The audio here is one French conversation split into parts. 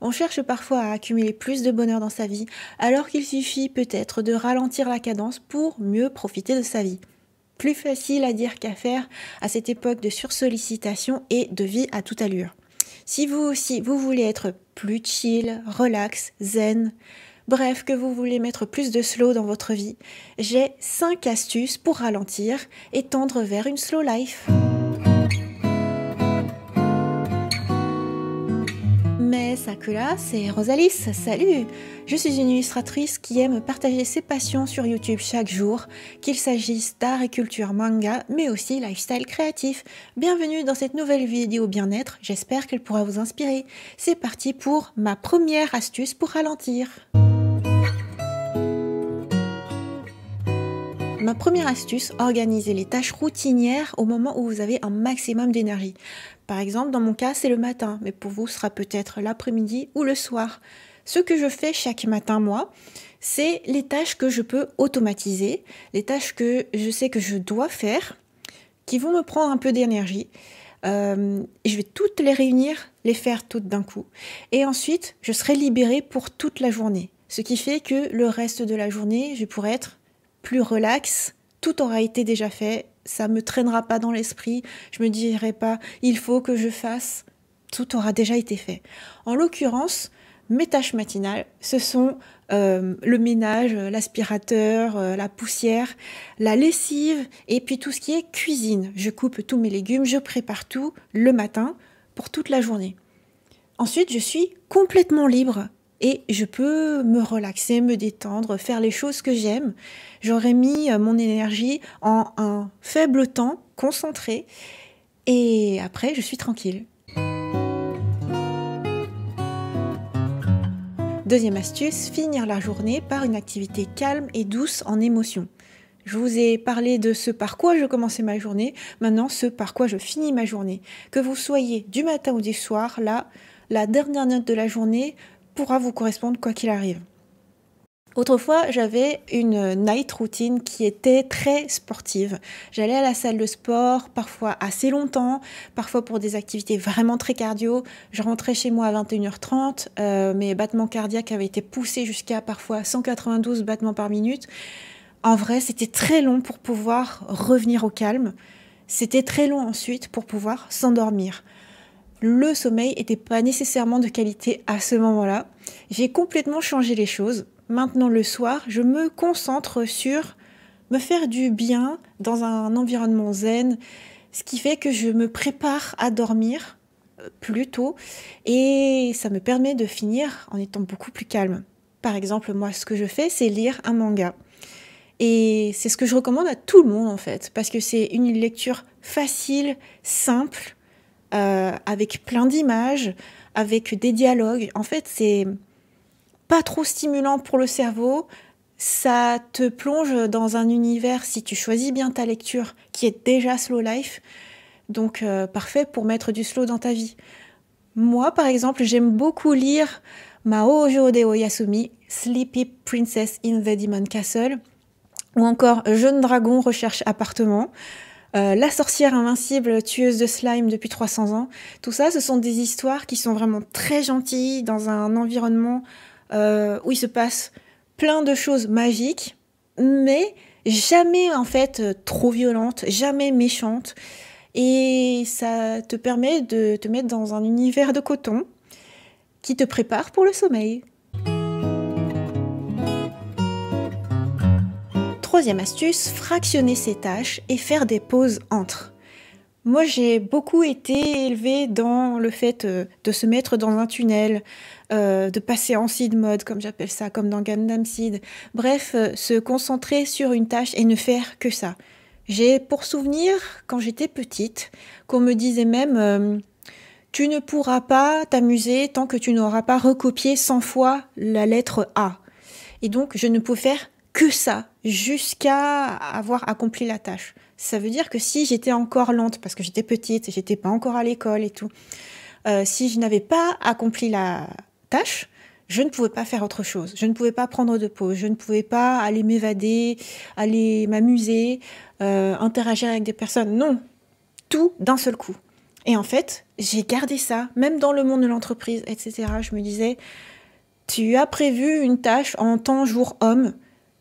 On cherche parfois à accumuler plus de bonheur dans sa vie, alors qu'il suffit peut-être de ralentir la cadence pour mieux profiter de sa vie. Plus facile à dire qu'à faire à cette époque de sursollicitation et de vie à toute allure. Si vous aussi vous voulez être plus chill, relax, zen, bref, que vous voulez mettre plus de slow dans votre vie, j'ai 5 astuces pour ralentir et tendre vers une slow life. Mais là, c'est Rosalys, salut Je suis une illustratrice qui aime partager ses passions sur YouTube chaque jour, qu'il s'agisse d'art et culture manga, mais aussi lifestyle créatif. Bienvenue dans cette nouvelle vidéo bien-être, j'espère qu'elle pourra vous inspirer. C'est parti pour ma première astuce pour ralentir. Ma première astuce, organiser les tâches routinières au moment où vous avez un maximum d'énergie. Par exemple, dans mon cas, c'est le matin, mais pour vous, ce sera peut-être l'après-midi ou le soir. Ce que je fais chaque matin, moi, c'est les tâches que je peux automatiser, les tâches que je sais que je dois faire, qui vont me prendre un peu d'énergie. Euh, je vais toutes les réunir, les faire toutes d'un coup. Et ensuite, je serai libérée pour toute la journée. Ce qui fait que le reste de la journée, je pourrai être plus relaxe, tout aura été déjà fait, ça me traînera pas dans l'esprit, je me dirai pas il faut que je fasse, tout aura déjà été fait. En l'occurrence, mes tâches matinales, ce sont euh, le ménage, euh, l'aspirateur, euh, la poussière, la lessive et puis tout ce qui est cuisine. Je coupe tous mes légumes, je prépare tout le matin pour toute la journée. Ensuite, je suis complètement libre et je peux me relaxer, me détendre, faire les choses que j'aime. J'aurais mis euh, mon énergie en un faible temps, concentré, et après je suis tranquille. Deuxième astuce, finir la journée par une activité calme et douce en émotion. Je vous ai parlé de ce par quoi je commençais ma journée, maintenant ce par quoi je finis ma journée. Que vous soyez du matin ou du soir, là, la dernière note de la journée pourra vous correspondre quoi qu'il arrive. Autrefois, j'avais une night routine qui était très sportive. J'allais à la salle de sport, parfois assez longtemps, parfois pour des activités vraiment très cardio. Je rentrais chez moi à 21h30, euh, mes battements cardiaques avaient été poussés jusqu'à parfois 192 battements par minute. En vrai, c'était très long pour pouvoir revenir au calme. C'était très long ensuite pour pouvoir s'endormir le sommeil n'était pas nécessairement de qualité à ce moment-là. J'ai complètement changé les choses. Maintenant le soir, je me concentre sur me faire du bien dans un environnement zen, ce qui fait que je me prépare à dormir euh, plus tôt et ça me permet de finir en étant beaucoup plus calme. Par exemple, moi, ce que je fais, c'est lire un manga. Et c'est ce que je recommande à tout le monde en fait, parce que c'est une lecture facile, simple, euh, avec plein d'images, avec des dialogues. En fait, c'est pas trop stimulant pour le cerveau. Ça te plonge dans un univers, si tu choisis bien ta lecture, qui est déjà slow life. Donc, euh, parfait pour mettre du slow dans ta vie. Moi, par exemple, j'aime beaucoup lire Mao Jodeo Yasumi, Sleepy Princess in the Demon Castle, ou encore Jeune Dragon recherche appartement. Euh, la sorcière invincible, tueuse de slime depuis 300 ans. Tout ça, ce sont des histoires qui sont vraiment très gentilles dans un environnement euh, où il se passe plein de choses magiques, mais jamais en fait euh, trop violentes, jamais méchantes. Et ça te permet de te mettre dans un univers de coton qui te prépare pour le sommeil. Troisième astuce, fractionner ses tâches et faire des pauses entre. Moi, j'ai beaucoup été élevée dans le fait euh, de se mettre dans un tunnel, euh, de passer en seed mode, comme j'appelle ça, comme dans Gundam Seed. Bref, euh, se concentrer sur une tâche et ne faire que ça. J'ai pour souvenir, quand j'étais petite, qu'on me disait même Tu ne pourras pas t'amuser tant que tu n'auras pas recopié 100 fois la lettre A. Et donc, je ne peux faire que ça jusqu'à avoir accompli la tâche. Ça veut dire que si j'étais encore lente, parce que j'étais petite, j'étais pas encore à l'école et tout, euh, si je n'avais pas accompli la tâche, je ne pouvais pas faire autre chose. Je ne pouvais pas prendre de pause. Je ne pouvais pas aller m'évader, aller m'amuser, euh, interagir avec des personnes. Non, tout d'un seul coup. Et en fait, j'ai gardé ça, même dans le monde de l'entreprise, etc. Je me disais, tu as prévu une tâche en temps jour homme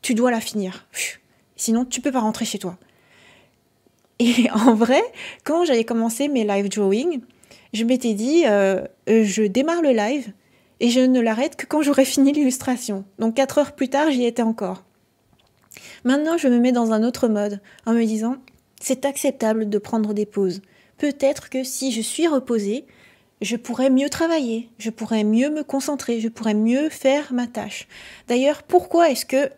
tu dois la finir. Sinon, tu peux pas rentrer chez toi. Et en vrai, quand j'avais commencé mes live drawing, je m'étais dit, euh, euh, je démarre le live et je ne l'arrête que quand j'aurai fini l'illustration. Donc quatre heures plus tard, j'y étais encore. Maintenant, je me mets dans un autre mode en me disant, c'est acceptable de prendre des pauses. Peut-être que si je suis reposée, je pourrais mieux travailler, je pourrais mieux me concentrer, je pourrais mieux faire ma tâche. D'ailleurs, pourquoi est-ce que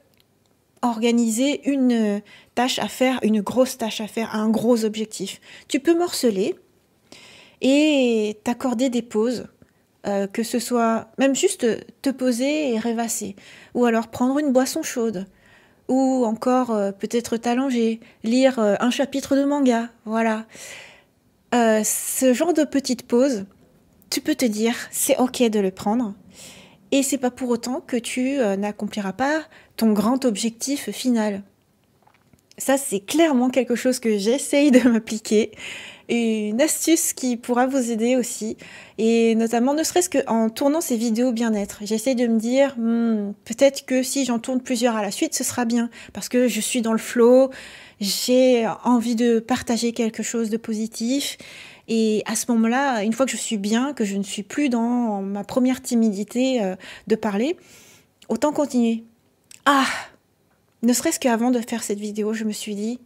organiser une euh, tâche à faire, une grosse tâche à faire, un gros objectif. Tu peux morceler et t'accorder des pauses, euh, que ce soit même juste te poser et rêvasser, ou alors prendre une boisson chaude, ou encore euh, peut-être t'allonger, lire un chapitre de manga, voilà. ce genre de petites pauses, tu peux te dire c'est ok de le prendre, et c'est pas pour autant que tu n'accompliras pas grand objectif final. Ça, c'est clairement quelque chose que j'essaye de m'appliquer. Une astuce qui pourra vous aider aussi. Et notamment, ne serait-ce qu'en tournant ces vidéos bien-être. J'essaye de me dire, hmm, peut-être que si j'en tourne plusieurs à la suite, ce sera bien. Parce que je suis dans le flow, j'ai envie de partager quelque chose de positif. Et à ce moment-là, une fois que je suis bien, que je ne suis plus dans ma première timidité euh, de parler, autant continuer. Ah Ne serait-ce qu'avant de faire cette vidéo, je me suis dit,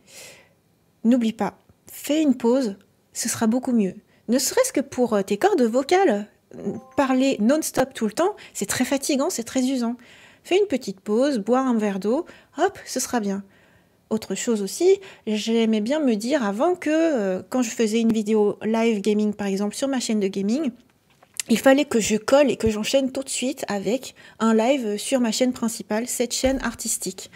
n'oublie pas, fais une pause, ce sera beaucoup mieux. Ne serait-ce que pour euh, tes cordes vocales, parler non-stop tout le temps, c'est très fatigant, c'est très usant. Fais une petite pause, boire un verre d'eau, hop, ce sera bien. Autre chose aussi, j'aimais bien me dire avant que euh, quand je faisais une vidéo live gaming par exemple sur ma chaîne de gaming, il fallait que je colle et que j'enchaîne tout de suite avec un live sur ma chaîne principale, cette chaîne artistique.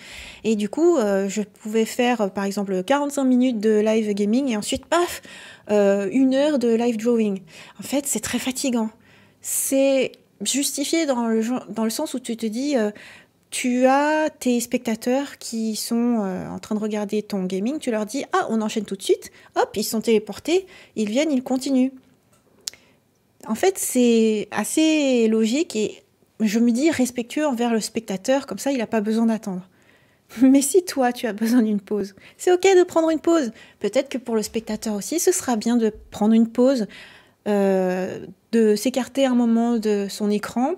Et du coup, euh, je pouvais faire euh, par exemple 45 minutes de live gaming et ensuite, paf, euh, une heure de live drawing. En fait, c'est très fatigant. C'est justifié dans le, dans le sens où tu te dis, tu as tes spectateurs qui sont en train de regarder ton gaming, tu leur dis Ah, on enchaîne tout de suite, hop, ils sont téléportés, ils viennent, ils continuent. En fait, c'est assez logique et je me dis respectueux envers le spectateur, comme ça il n'a pas besoin d'attendre. Mais si toi, tu as besoin d'une pause, c'est ok de prendre une pause. Peut-être que pour le spectateur aussi, ce sera bien de prendre une pause, euh, de s'écarter un moment de son écran,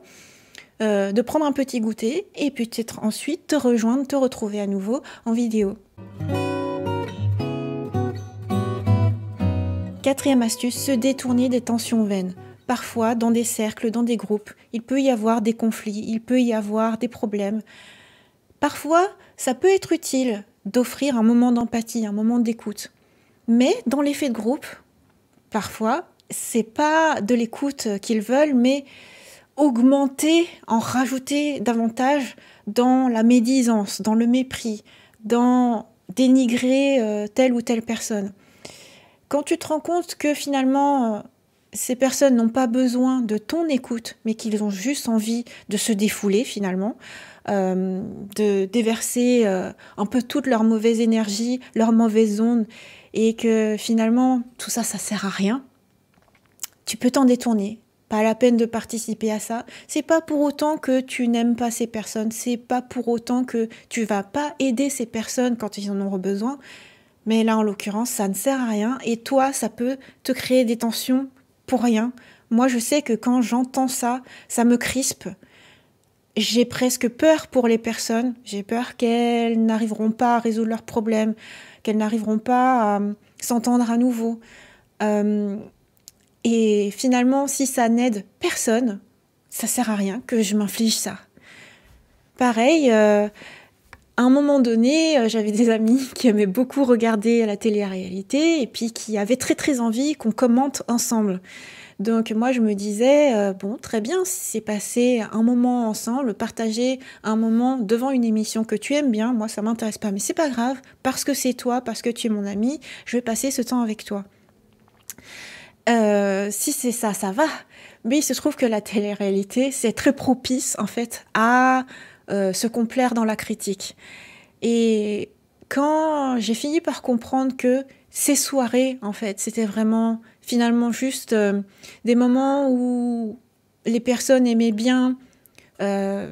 euh, de prendre un petit goûter et peut-être ensuite te rejoindre, te retrouver à nouveau en vidéo. Quatrième astuce, se détourner des tensions veines parfois dans des cercles, dans des groupes, il peut y avoir des conflits, il peut y avoir des problèmes. Parfois, ça peut être utile d'offrir un moment d'empathie, un moment d'écoute. Mais dans l'effet de groupe, parfois, c'est pas de l'écoute qu'ils veulent, mais augmenter, en rajouter davantage dans la médisance, dans le mépris, dans dénigrer euh, telle ou telle personne. Quand tu te rends compte que finalement euh, ces personnes n'ont pas besoin de ton écoute, mais qu'ils ont juste envie de se défouler finalement, euh, de déverser euh, un peu toute leur mauvaise énergie, leur mauvaise onde, et que finalement tout ça, ça sert à rien. Tu peux t'en détourner. Pas la peine de participer à ça. C'est pas pour autant que tu n'aimes pas ces personnes. C'est pas pour autant que tu vas pas aider ces personnes quand ils en auront besoin. Mais là, en l'occurrence, ça ne sert à rien. Et toi, ça peut te créer des tensions pour rien. Moi, je sais que quand j'entends ça, ça me crispe. J'ai presque peur pour les personnes. J'ai peur qu'elles n'arriveront pas à résoudre leurs problèmes, qu'elles n'arriveront pas à euh, s'entendre à nouveau. Euh, et finalement, si ça n'aide personne, ça sert à rien que je m'inflige ça. Pareil, euh, à un moment donné, euh, j'avais des amis qui aimaient beaucoup regarder la télé-réalité et puis qui avaient très très envie qu'on commente ensemble. Donc moi je me disais euh, bon très bien c'est passé un moment ensemble, partager un moment devant une émission que tu aimes bien, moi ça m'intéresse pas mais c'est pas grave parce que c'est toi, parce que tu es mon ami, je vais passer ce temps avec toi. Euh, si c'est ça, ça va. Mais il se trouve que la télé-réalité, c'est très propice en fait à euh, se complaire dans la critique. Et quand j'ai fini par comprendre que ces soirées, en fait, c'était vraiment finalement juste euh, des moments où les personnes aimaient bien euh,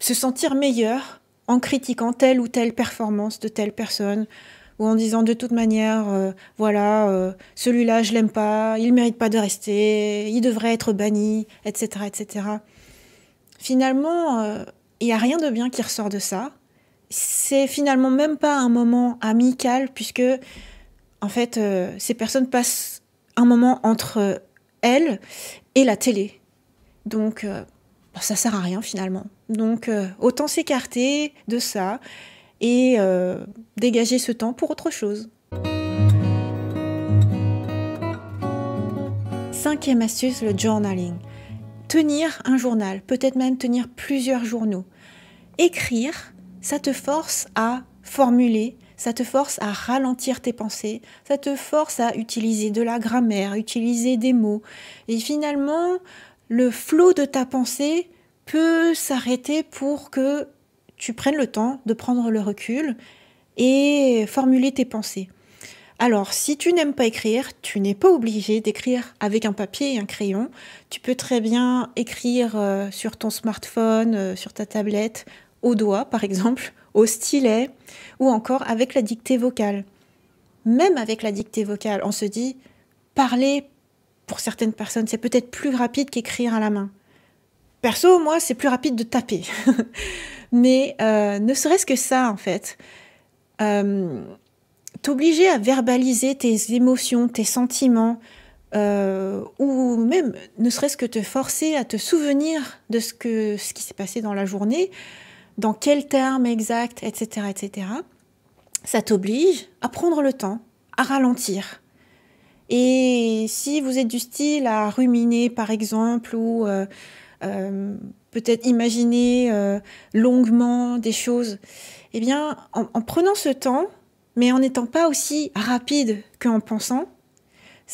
se sentir meilleures en critiquant telle ou telle performance de telle personne, ou en disant de toute manière, voilà, celui-là, je l'aime pas, il ne mérite pas de rester, il devrait être banni, etc., etc. Finalement, il n'y a rien de bien qui ressort de ça. C'est finalement même pas un moment amical, puisque, en fait, euh, ces personnes passent un moment entre elles et la télé. Donc, euh, bah, ça sert à rien finalement. Donc, euh, autant s'écarter de ça et dégager ce temps pour autre chose. Cinquième astuce, le journaling. Tenir un journal, peut-être même tenir plusieurs journaux écrire, ça te force à formuler, ça te force à ralentir tes pensées, ça te force à utiliser de la grammaire, utiliser des mots. Et finalement, le flot de ta pensée peut s'arrêter pour que tu prennes le temps de prendre le recul et formuler tes pensées. Alors, si tu n'aimes pas écrire, tu n'es pas obligé d'écrire avec un papier et un crayon. Tu peux très bien écrire euh, sur ton smartphone, euh, sur ta tablette au doigt, par exemple, au stylet, ou encore avec la dictée vocale. Même avec la dictée vocale, on se dit, parler, pour certaines personnes, c'est peut-être plus rapide qu'écrire à la main. Perso, moi, c'est plus rapide de taper. Mais euh, ne serait-ce que ça, en fait, euh, t'obliger à verbaliser tes émotions, tes sentiments, euh, ou même ne serait-ce que te forcer à te souvenir de ce, que, ce qui s'est passé dans la journée, dans quels termes exacts, etc., etc., ça t'oblige à prendre le temps, à ralentir. Et si vous êtes du style à ruminer, par exemple, ou euh, euh, peut-être imaginer euh, longuement des choses, eh bien, en prenant ce temps, mais en n'étant pas aussi rapide qu'en pensant,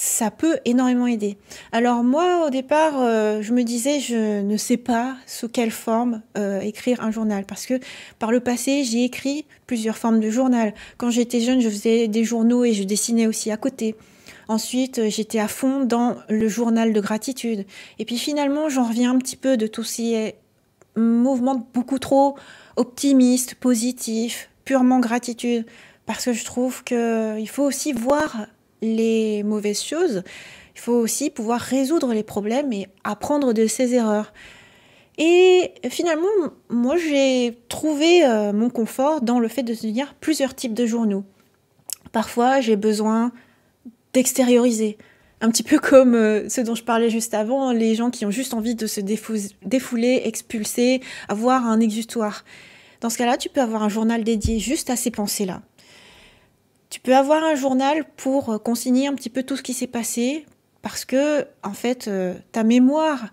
ça peut énormément aider. Alors moi, au départ, euh, je me disais, je ne sais pas sous quelle forme euh, écrire un journal, parce que par le passé, j'ai écrit plusieurs formes de journal. Quand j'étais jeune, je faisais des journaux et je dessinais aussi à côté. Ensuite, euh, j'étais à fond dans le journal de gratitude. Et puis finalement, j'en reviens un petit peu de tous ces mouvements beaucoup trop optimistes, positifs, purement gratitude, parce que je trouve qu'il faut aussi voir les mauvaises choses, il faut aussi pouvoir résoudre les problèmes et apprendre de ses erreurs. Et finalement, moi, j'ai trouvé euh, mon confort dans le fait de tenir plusieurs types de journaux. Parfois, j'ai besoin d'extérioriser. Un petit peu comme euh, ce dont je parlais juste avant, les gens qui ont juste envie de se défouler, expulser, avoir un exutoire. Dans ce cas-là, tu peux avoir un journal dédié juste à ces pensées-là. Tu peux avoir un journal pour euh, consigner un petit peu tout ce qui s'est passé, parce que, en fait, euh, ta mémoire,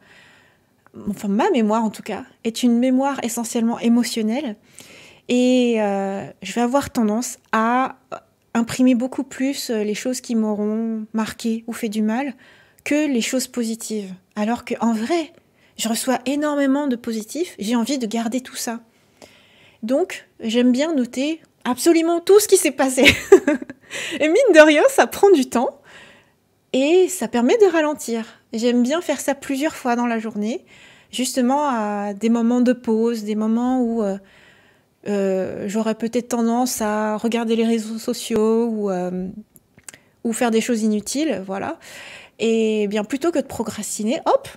enfin ma mémoire en tout cas, est une mémoire essentiellement émotionnelle. Et euh, je vais avoir tendance à imprimer beaucoup plus les choses qui m'auront marqué ou fait du mal que les choses positives. Alors qu'en vrai, je reçois énormément de positifs, j'ai envie de garder tout ça. Donc, j'aime bien noter absolument tout ce qui s'est passé. et mine de rien, ça prend du temps et ça permet de ralentir. J'aime bien faire ça plusieurs fois dans la journée, justement à des moments de pause, des moments où euh, euh, j'aurais peut-être tendance à regarder les réseaux sociaux ou, euh, ou faire des choses inutiles, voilà. Et bien plutôt que de procrastiner, hop,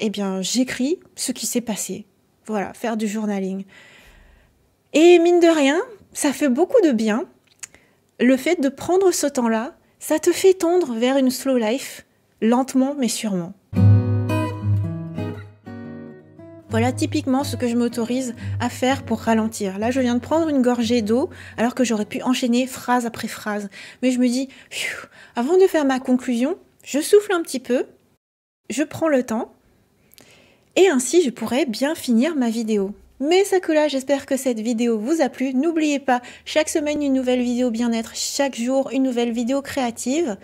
eh bien j'écris ce qui s'est passé. Voilà, faire du journaling. Et mine de rien, ça fait beaucoup de bien. Le fait de prendre ce temps-là, ça te fait tendre vers une slow life, lentement mais sûrement. Voilà typiquement ce que je m'autorise à faire pour ralentir. Là, je viens de prendre une gorgée d'eau alors que j'aurais pu enchaîner phrase après phrase. Mais je me dis, avant de faire ma conclusion, je souffle un petit peu, je prends le temps, et ainsi je pourrais bien finir ma vidéo. Mais sakula, j'espère que cette vidéo vous a plu. N'oubliez pas, chaque semaine une nouvelle vidéo bien-être, chaque jour une nouvelle vidéo créative.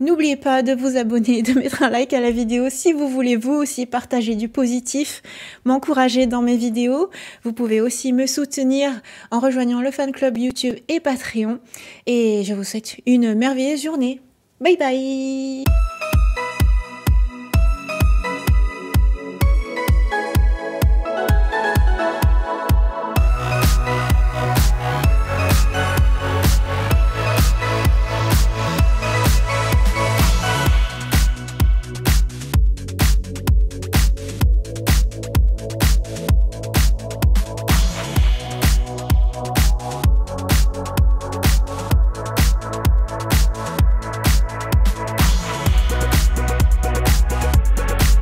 N'oubliez pas de vous abonner de mettre un like à la vidéo si vous voulez vous aussi partager du positif, m'encourager dans mes vidéos. Vous pouvez aussi me soutenir en rejoignant le fan club YouTube et Patreon. Et je vous souhaite une merveilleuse journée. Bye bye